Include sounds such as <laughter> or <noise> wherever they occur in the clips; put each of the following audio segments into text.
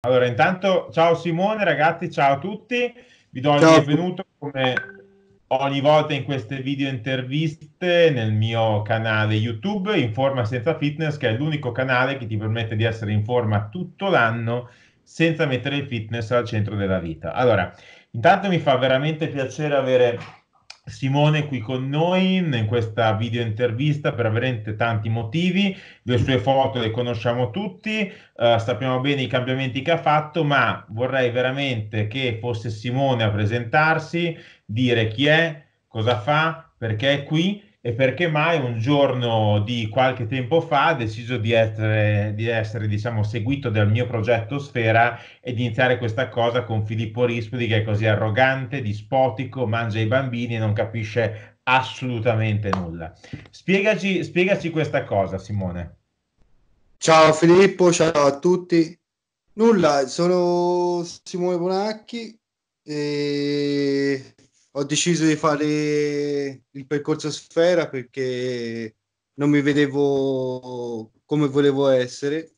Allora, intanto, ciao Simone, ragazzi, ciao a tutti. Vi do ciao. il benvenuto come ogni volta in queste video interviste nel mio canale YouTube in forma senza fitness, che è l'unico canale che ti permette di essere in forma tutto l'anno senza mettere il fitness al centro della vita. Allora, intanto mi fa veramente piacere avere Simone qui con noi in questa video intervista per veramente tanti motivi, le sue foto le conosciamo tutti, eh, sappiamo bene i cambiamenti che ha fatto, ma vorrei veramente che fosse Simone a presentarsi, dire chi è, cosa fa, perché è qui e perché mai un giorno di qualche tempo fa ho deciso di essere, di essere diciamo, seguito dal mio progetto Sfera e di iniziare questa cosa con Filippo Rispoli che è così arrogante, dispotico, mangia i bambini e non capisce assolutamente nulla. Spiegaci, spiegaci questa cosa Simone. Ciao Filippo, ciao a tutti. Nulla, sono Simone Bonacchi e ho deciso di fare il percorso sfera perché non mi vedevo come volevo essere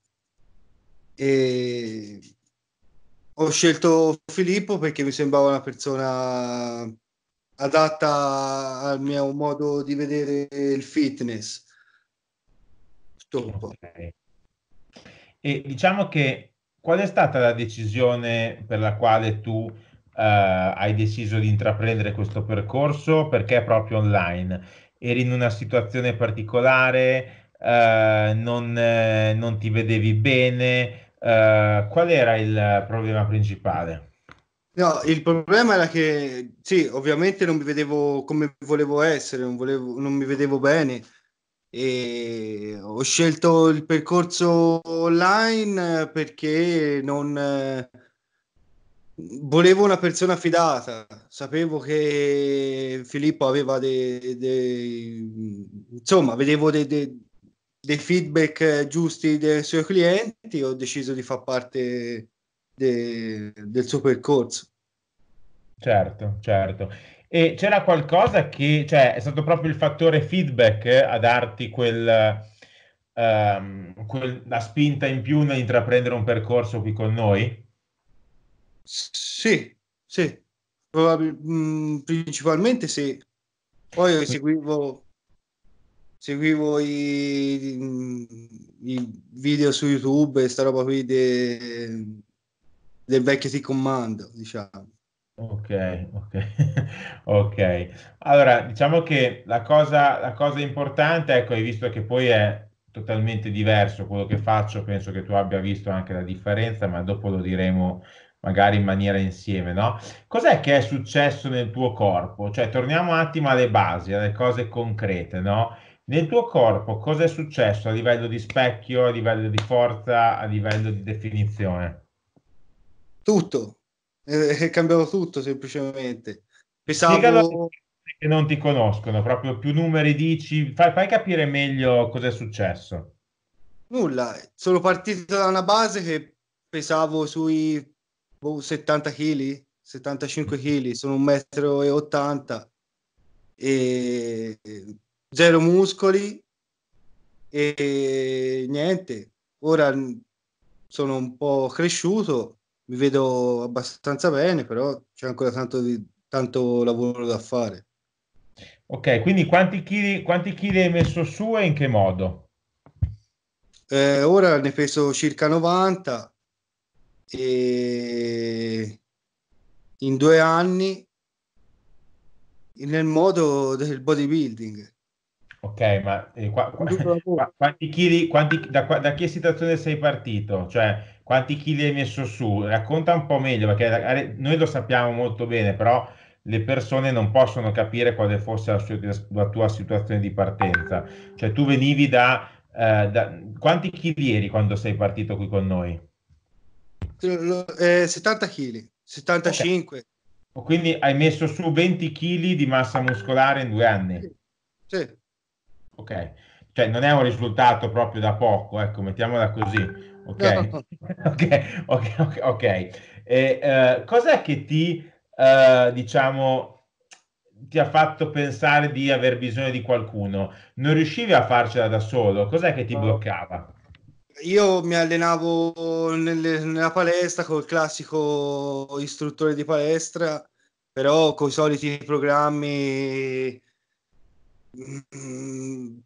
e ho scelto Filippo perché mi sembrava una persona adatta al mio modo di vedere il fitness. Okay. E diciamo che qual è stata la decisione per la quale tu eh, hai deciso di intraprendere questo percorso? Perché proprio online? Eri in una situazione particolare? Eh, non, eh, non, ti vedevi bene? qual era il problema principale? No, il problema era che sì, ovviamente non mi vedevo come volevo essere, non, volevo, non mi vedevo bene. E ho scelto il percorso online perché non, volevo una persona fidata, sapevo che Filippo aveva dei... De, insomma, vedevo dei... De, dei feedback giusti dei suoi clienti, ho deciso di far parte de, del suo percorso. Certo, certo. E c'era qualcosa che, cioè, è stato proprio il fattore feedback a darti quel, um, quel, la spinta in più nell'intraprendere un percorso qui con noi? Sì, sì, probabil- mm, principalmente sì. Poi seguivo, seguivo i, i, video su YouTube e sta roba qui de, del vecchio Ti Comando, diciamo. Ok, ok, <laughs> ok. Allora, diciamo che la cosa, la cosa importante, ecco, hai visto che poi è totalmente diverso quello che faccio, penso che tu abbia visto anche la differenza, ma dopo lo diremo magari in maniera insieme, no? Cos'è che è successo nel tuo corpo? Cioè, torniamo un attimo alle basi, alle cose concrete, no? Nel tuo corpo cosa è successo a livello di specchio, a livello di forza, a livello di definizione? Tutto, è cambiato tutto semplicemente. Pensavo... Spiegalo che non ti conoscono, proprio più numeri dici, fai, fai capire meglio cosa è successo. Nulla, sono partito da una base che pesavo sui boh, 70 kg, 75 kg, sono 1,80 m e zero muscoli e niente. Ora sono un po' cresciuto, mi vedo abbastanza bene, però c'è ancora tanto, di, tanto lavoro da fare. Ok, quindi quanti chili, quanti chili hai messo su e in che modo? Eh, ora ne peso circa 90 e in due anni nel modo del bodybuilding. Ok, ma eh, qua, qua, quanti chili, quanti, da, da, che situazione sei partito? Cioè, quanti chili hai messo su? Racconta un po' meglio, perché noi lo sappiamo molto bene, però le persone non possono capire quale fosse la, sua, la tua situazione di partenza. Cioè, tu venivi da, eh, da... Quanti chili eri quando sei partito qui con noi? Eh, 70 kg, 75. Okay. Quindi hai messo su 20 kg di massa muscolare in due anni. Sì. sì. Ok, cioè non è un risultato proprio da poco, ecco, mettiamola così. Ok, no. <laughs> ok, ok, ok. okay. E, eh, cos'è che ti, eh, diciamo, ti ha fatto pensare di aver bisogno di qualcuno? Non riuscivi a farcela da solo? Cos'è che ti no. bloccava? io mi allenavo nelle, nella palestra col classico istruttore di palestra, però con i soliti programmi, mm,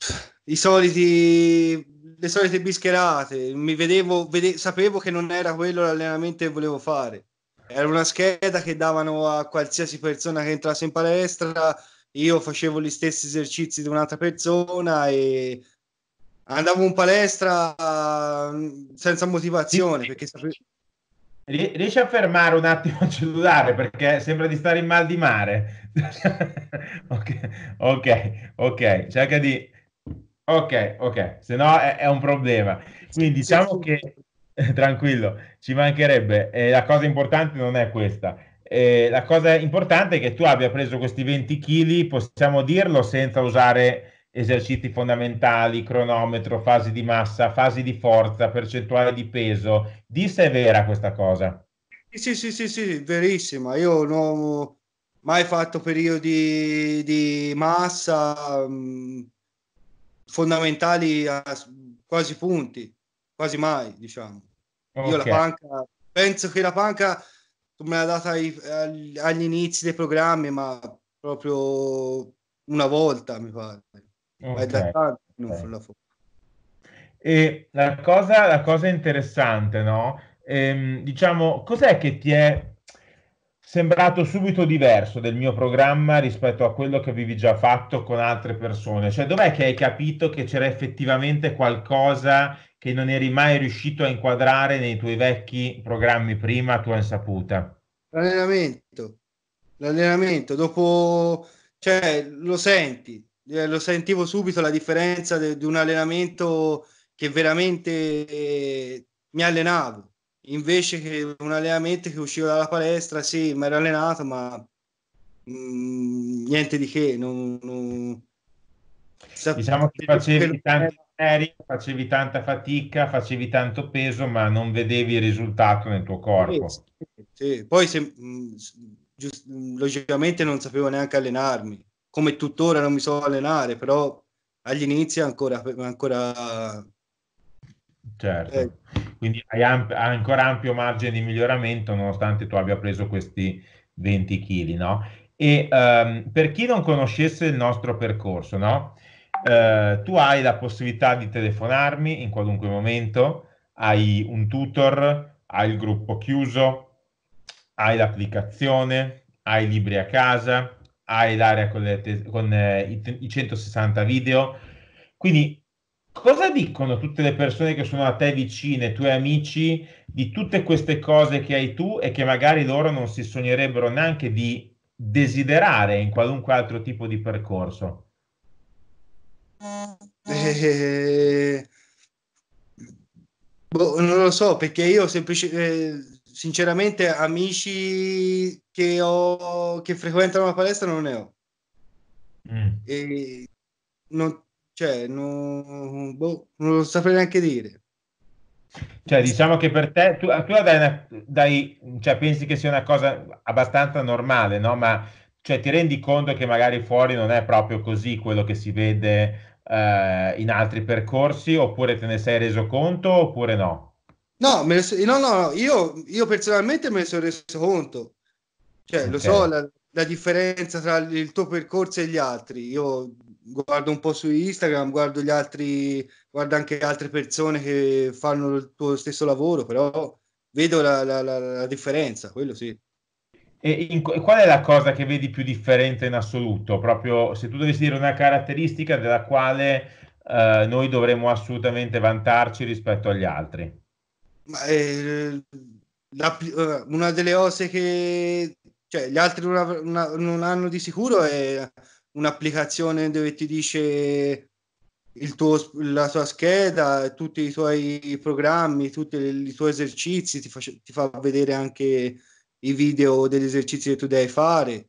i soliti, le solite bischerate. Mi vedevo, vede, sapevo che non era quello l'allenamento che volevo fare. Era una scheda che davano a qualsiasi persona che entrasse in palestra. Io facevo gli stessi esercizi di un'altra persona e andavo in palestra mm, senza motivazione perché Riesci a fermare un attimo il cellulare perché sembra di stare in mal di mare. <laughs> ok, ok, ok, cerca di... Ok, ok, se no è, è un problema. Quindi diciamo che, eh, tranquillo, ci mancherebbe. Eh, la cosa importante non è questa. Eh, la cosa importante è che tu abbia preso questi 20 kg, possiamo dirlo, senza usare esercizi fondamentali, cronometro, fasi di massa, fasi di forza, percentuale di peso. Di se è vera questa cosa? Sì, sì, sì, sì, verissima. Io non ho mai fatto periodi di massa mh, mm, fondamentali a quasi punti, quasi mai, diciamo. Okay. Io la panca, penso che la panca tu me l'ha data ai, agli inizi dei programmi, ma proprio una volta, mi pare. Okay. Da... Ah, okay. E la cosa, la cosa interessante, no? Ehm, diciamo, cos'è che ti è sembrato subito diverso del mio programma rispetto a quello che avevi già fatto con altre persone? Cioè, dov'è che hai capito che c'era effettivamente qualcosa che non eri mai riuscito a inquadrare nei tuoi vecchi programmi prima a tua insaputa? L'allenamento, l'allenamento, dopo, cioè, lo senti, eh, lo sentivo subito la differenza di un allenamento che veramente eh, mi allenavo, invece che un allenamento che usciva dalla palestra, sì, mi ero allenato, ma mh, mm, niente di che. Non, non... Diciamo che facevi tanti eri, facevi tanta fatica, facevi tanto peso, ma non vedevi il risultato nel tuo corpo. Sì, sì. Poi se, mh, mm, giust- logicamente non sapevo neanche allenarmi come tuttora non mi so allenare, però agli inizi ancora... ancora certo, eh. quindi hai, amp- hai ancora ampio margine di miglioramento nonostante tu abbia preso questi 20 kg, no? E um, per chi non conoscesse il nostro percorso, no? Uh, tu hai la possibilità di telefonarmi in qualunque momento, hai un tutor, hai il gruppo chiuso, hai l'applicazione, hai i libri a casa, hai l'area con, le, con eh, i, i 160 video. Quindi cosa dicono tutte le persone che sono a te vicine, i tuoi amici, di tutte queste cose che hai tu e che magari loro non si sognerebbero neanche di desiderare in qualunque altro tipo di percorso? Eh, boh, non lo so perché io semplicemente eh, sinceramente amici che, ho, che frequentano la palestra non ne ho. Mm. E non, cioè, non, boh, non lo saprei neanche dire. Cioè, diciamo che per te, tu, tu dai una, dai, cioè, pensi che sia una cosa abbastanza normale, no? Ma cioè, ti rendi conto che magari fuori non è proprio così quello che si vede eh, in altri percorsi, oppure te ne sei reso conto, oppure no? No, me so, no, no, io, io, personalmente me ne sono reso conto. Cioè, okay. lo so la, la, differenza tra il tuo percorso e gli altri. Io guardo un po' su Instagram, guardo gli altri, guardo anche altre persone che fanno il tuo stesso lavoro, però vedo la, la, la differenza, quello sì. E in, qual è la cosa che vedi più differente in assoluto? Proprio se tu dovessi dire una caratteristica della quale eh, noi dovremmo assolutamente vantarci rispetto agli altri eh, la, eh, una delle cose che cioè, gli altri non, non, hanno di sicuro è un'applicazione dove ti dice tuo, la tua scheda, tutti i tuoi programmi, tutti i tuoi esercizi, ti, face- ti fa vedere anche i video degli esercizi che tu devi fare.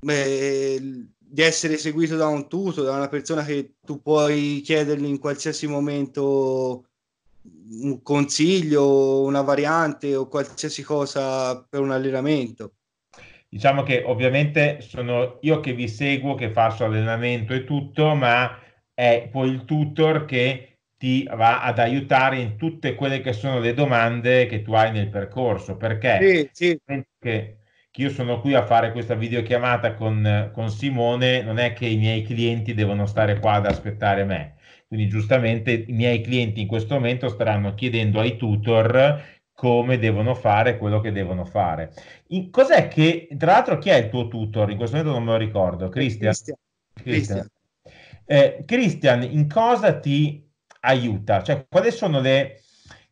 Beh, di essere seguito da un tuto, da una persona che tu puoi chiedergli in qualsiasi momento un consiglio, una variante o qualsiasi cosa per un allenamento? Diciamo che ovviamente sono io che vi seguo, che faccio allenamento e tutto, ma è poi il tutor che ti va ad aiutare in tutte quelle che sono le domande che tu hai nel percorso, perché sì, sì. Che, io sono qui a fare questa videochiamata con, con Simone, non è che i miei clienti devono stare qua ad aspettare me quindi giustamente i miei clienti in questo momento staranno chiedendo ai tutor come devono fare quello che devono fare. In, cos'è che, tra l'altro, chi è il tuo tutor? In questo momento non me lo ricordo. Christian. Christian. eh, in cosa ti aiuta? Cioè, quali sono le...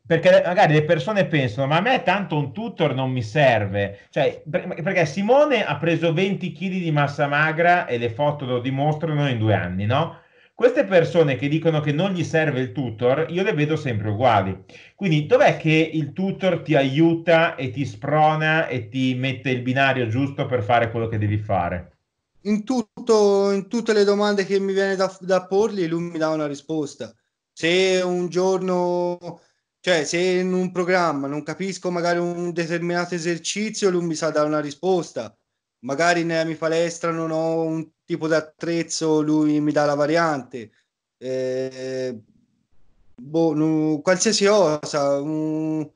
Perché magari le persone pensano, ma a me tanto un tutor non mi serve. Cioè, perché Simone ha preso 20 kg di massa magra e le foto lo dimostrano in due anni, no? Queste persone che dicono che non gli serve il tutor, io le vedo sempre uguali. Quindi dov'è che il tutor ti aiuta e ti sprona e ti mette il binario giusto per fare quello che devi fare? In, tutto, in tutte le domande che mi viene da, da porgli, lui mi dà una risposta. Se un giorno cioè se in un programma non capisco magari un determinato esercizio, lui mi sa dare una risposta. Magari nella mia palestra non ho un tipo d'attrezzo lui mi dà la variante, eh, boh, no, qualsiasi cosa, um,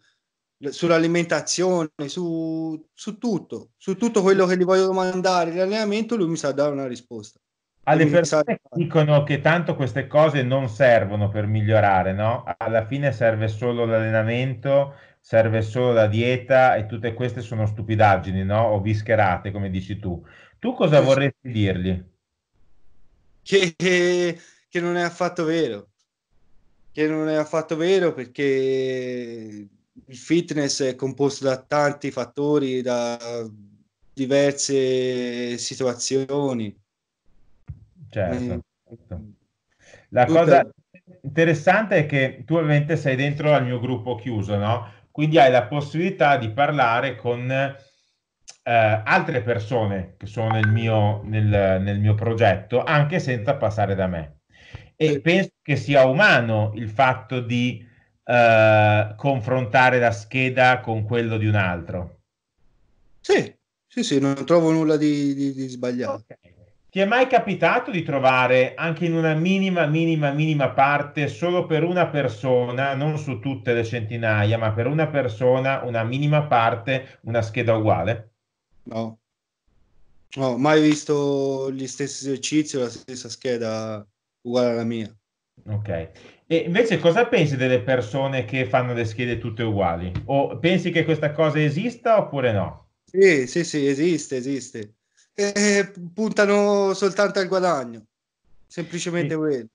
sull'alimentazione, su, su, tutto, su tutto quello che gli voglio domandare l'allenamento, lui mi sa dare una risposta. Alle persone sa... dicono che tanto queste cose non servono per migliorare, no? Alla fine serve solo l'allenamento serve solo la dieta e tutte queste sono stupidaggini, no? O vischerate, come dici tu. Tu cosa vorresti dirgli? Che, che non è affatto vero, che non è affatto vero perché il fitness è composto da tanti fattori, da diverse situazioni. Certo. Mm. certo. La cosa interessante è che tu ovviamente sei dentro al mio gruppo chiuso, no? quindi hai la possibilità di parlare con eh, altre persone che sono nel mio, nel, nel mio, progetto, anche senza passare da me. E penso che sia umano il fatto di eh, confrontare la scheda con quello di un altro. Sì, sì, sì, non trovo nulla di, di, di sbagliato. Okay. Ti è mai capitato di trovare anche in una minima, minima, minima parte, solo per una persona, non su tutte le centinaia, ma per una persona, una minima parte, una scheda uguale? No. No, mai visto gli stessi esercizi o la stessa scheda uguale alla mia. Ok. E invece cosa pensi delle persone che fanno le schede tutte uguali? O pensi che questa cosa esista oppure no? Sì, sì, sì, esiste, esiste eh, puntano soltanto al guadagno, semplicemente quello.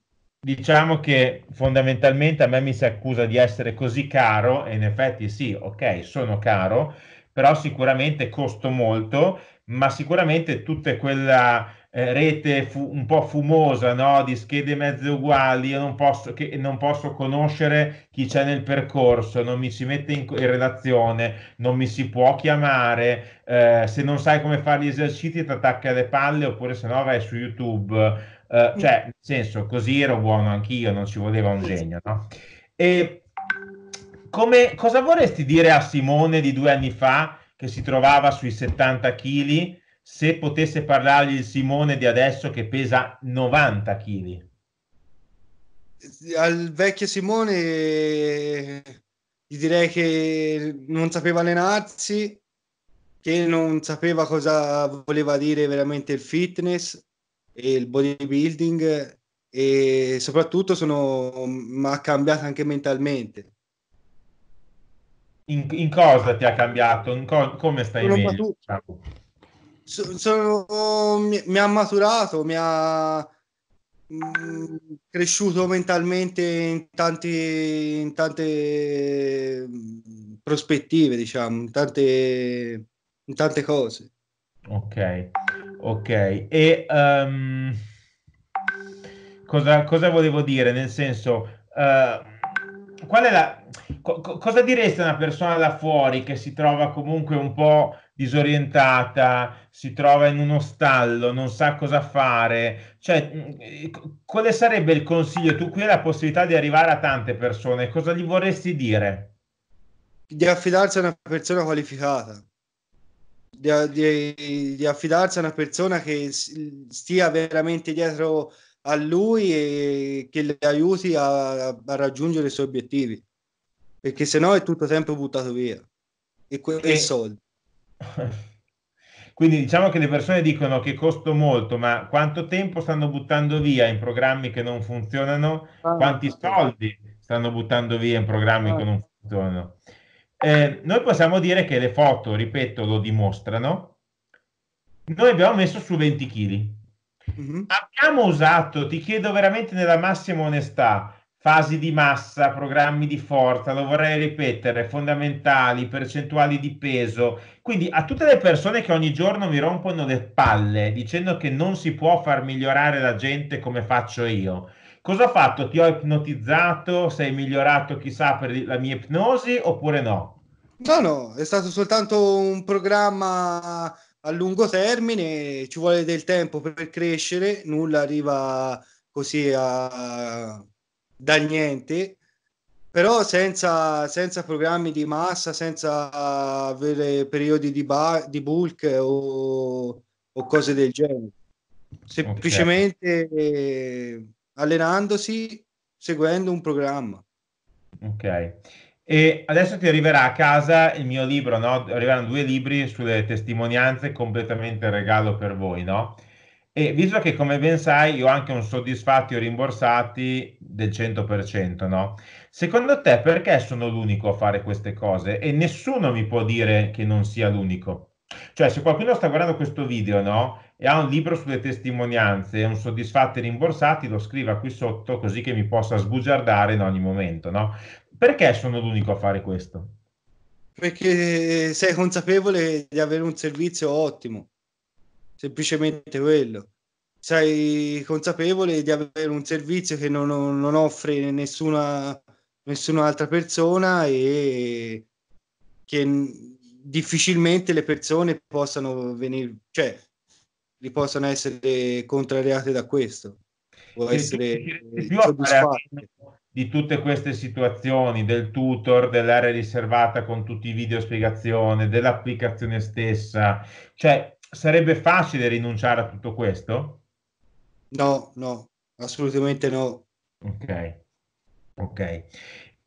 Diciamo che fondamentalmente a me mi si accusa di essere così caro, e in effetti sì, ok, sono caro, però sicuramente costo molto, ma sicuramente tutta quella eh, rete fu, un po' fumosa no? di schede mezze uguali, io non posso, che, non posso conoscere chi c'è nel percorso, non mi si mette in, in relazione, non mi si può chiamare, eh, se non sai come fare gli esercizi ti attacchi alle palle oppure se no vai su YouTube. Eh, mm. cioè, nel senso, così ero buono anch'io, non ci voleva un genio, no? E come, cosa vorresti dire a Simone di due anni fa che si trovava sui 70 kg se potesse parlargli il Simone di adesso che pesa 90 kg? Al vecchio Simone gli direi che non sapeva allenarsi, che non sapeva cosa voleva dire veramente il fitness e il bodybuilding e soprattutto sono, mi cambiato anche mentalmente. In, in, cosa ti ha cambiato? Co- come stai sono meglio? Diciamo sono, mi, mi, ha maturato, mi ha mh, mm, cresciuto mentalmente in, tanti, in tante mm, prospettive, diciamo, in tante, in tante cose. Ok, ok. E um, cosa, cosa, volevo dire? Nel senso, uh, qual è la, co- cosa diresti a una persona da fuori che si trova comunque un po' disorientata, si trova in uno stallo, non sa cosa fare. Cioè, mm, eh, quale sarebbe il consiglio? Tu qui hai la possibilità di arrivare a tante persone, cosa gli vorresti dire? Di affidarsi a una persona qualificata, di, di, di affidarsi a una persona che stia veramente dietro a lui e che le aiuti a, a raggiungere i suoi obiettivi, perché se no è tutto tempo buttato via e, que- e, e soldi. Quindi diciamo che le persone dicono che costo molto, ma quanto tempo stanno buttando via in programmi che non funzionano? Ah, Quanti no. soldi stanno buttando via in programmi no. che non funzionano? Eh, noi possiamo dire che le foto, ripeto, lo dimostrano. Noi abbiamo messo su 20 kg. Mm-hmm. Abbiamo usato, ti chiedo veramente nella massima onestà, fasi di massa, programmi di forza, lo vorrei ripetere, fondamentali, percentuali di peso. Quindi a tutte le persone che ogni giorno mi rompono le palle dicendo che non si può far migliorare la gente come faccio io. Cosa ho fatto? Ti ho ipnotizzato? Sei migliorato chissà per la mia ipnosi oppure no? No, no, è stato soltanto un programma a lungo termine, ci vuole del tempo per crescere, nulla arriva così a, da niente, però senza, senza programmi di massa, senza ah, avere periodi di, ba- di bulk o, o, cose del genere. Semplicemente okay. Eh, allenandosi, seguendo un programma. Ok. E adesso ti arriverà a casa il mio libro, no? Arriveranno due libri sulle testimonianze completamente regalo per voi, no? E visto che, come ben sai, io ho anche un soddisfatti o rimborsati del 100%, no? Secondo te perché sono l'unico a fare queste cose? E nessuno mi può dire che non sia l'unico. Cioè, se qualcuno sta guardando questo video, no? E ha un libro sulle testimonianze, un soddisfatti e rimborsati, lo scriva qui sotto così che mi possa sbugiardare in ogni momento, no? Perché sono l'unico a fare questo? Perché sei consapevole di avere un servizio ottimo semplicemente quello. Sei consapevole di avere un servizio che non, non offre nessuna, nessun'altra persona e che difficilmente le persone possano venire, cioè li possano essere contrariate da questo o essere di tutte queste situazioni, del tutor, dell'area riservata con tutti i video spiegazione, dell'applicazione stessa, cioè sarebbe facile rinunciare a tutto questo? No, no, assolutamente no. Ok, ok.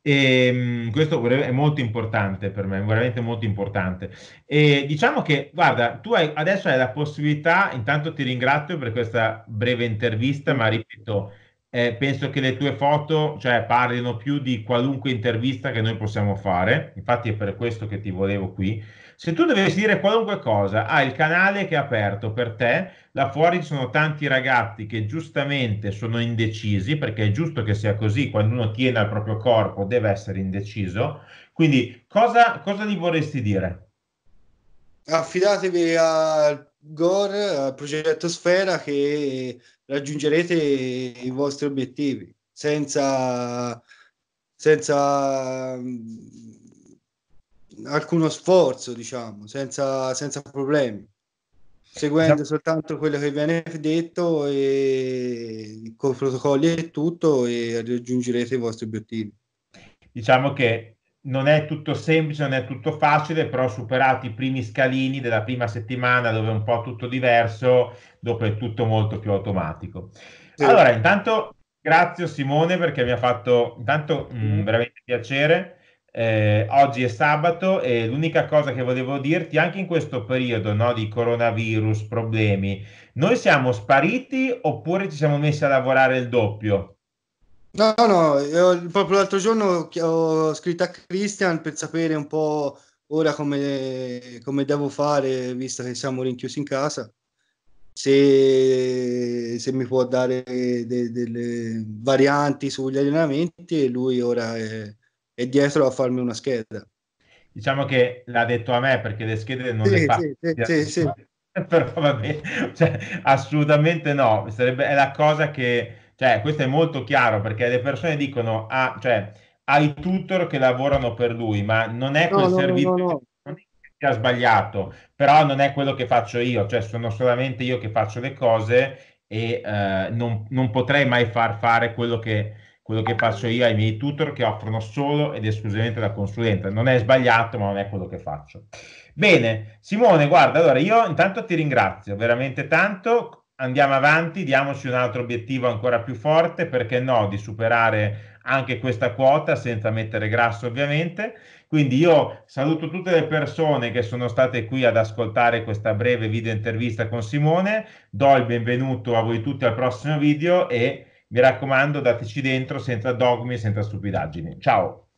E, ehm, questo è molto importante per me, veramente molto importante. E diciamo che, guarda, tu hai, adesso hai la possibilità, intanto ti ringrazio per questa breve intervista, ma ripeto, eh, penso che le tue foto cioè, parlino più di qualunque intervista che noi possiamo fare, infatti è per questo che ti volevo qui. Se tu dovessi dire qualunque cosa, ah, il canale che è aperto per te, là fuori ci sono tanti ragazzi che giustamente sono indecisi, perché è giusto che sia così, quando uno tiene al proprio corpo deve essere indeciso. Quindi cosa, cosa gli vorresti dire? Affidatevi al GOR, al progetto Sfera, che raggiungerete i vostri obiettivi senza... senza alcuno sforzo, diciamo, senza, senza problemi, seguendo esatto. soltanto quello che viene detto e con protocolli e tutto e raggiungerete i vostri obiettivi. Diciamo che non è tutto semplice, non è tutto facile, però superati i primi scalini della prima settimana dove è un po' tutto diverso, dopo è tutto molto più automatico. Sì. Allora, intanto grazie Simone perché mi ha fatto intanto mh, mm, mm. veramente piacere eh, oggi è sabato e l'unica cosa che volevo dirti, anche in questo periodo no, di coronavirus, problemi, noi siamo spariti oppure ci siamo messi a lavorare il doppio? No, no, io, proprio l'altro giorno ho scritto a Christian per sapere un po' ora come, come devo fare, visto che siamo rinchiusi in casa, se, se mi può dare de, delle varianti sugli allenamenti e lui ora è e dietro a farmi una scheda. Diciamo che l'ha detto a me perché le schede non sì, le fa. Sì, sì, sì, <laughs> Però vabbè, cioè, assolutamente no, Sarebbe, è la cosa che, cioè, questo è molto chiaro perché le persone dicono, ah, cioè, ai tutor che lavorano per lui, ma non è quel no, no, servizio no, che ha sbagliato, però non è quello che faccio io, cioè sono solamente io che faccio le cose e eh, non, non, potrei mai far fare quello che quello che faccio io ai miei tutor che offrono solo ed esclusivamente da consulente. Non è sbagliato, ma non è quello che faccio. Bene, Simone, guarda, allora io intanto ti ringrazio veramente tanto. Andiamo avanti, diamoci un altro obiettivo ancora più forte, perché no, di superare anche questa quota senza mettere grasso ovviamente. Quindi io saluto tutte le persone che sono state qui ad ascoltare questa breve video intervista con Simone, do il benvenuto a voi tutti al prossimo video e mi raccomando, dateci dentro senza dogmi, senza stupidaggini. Ciao!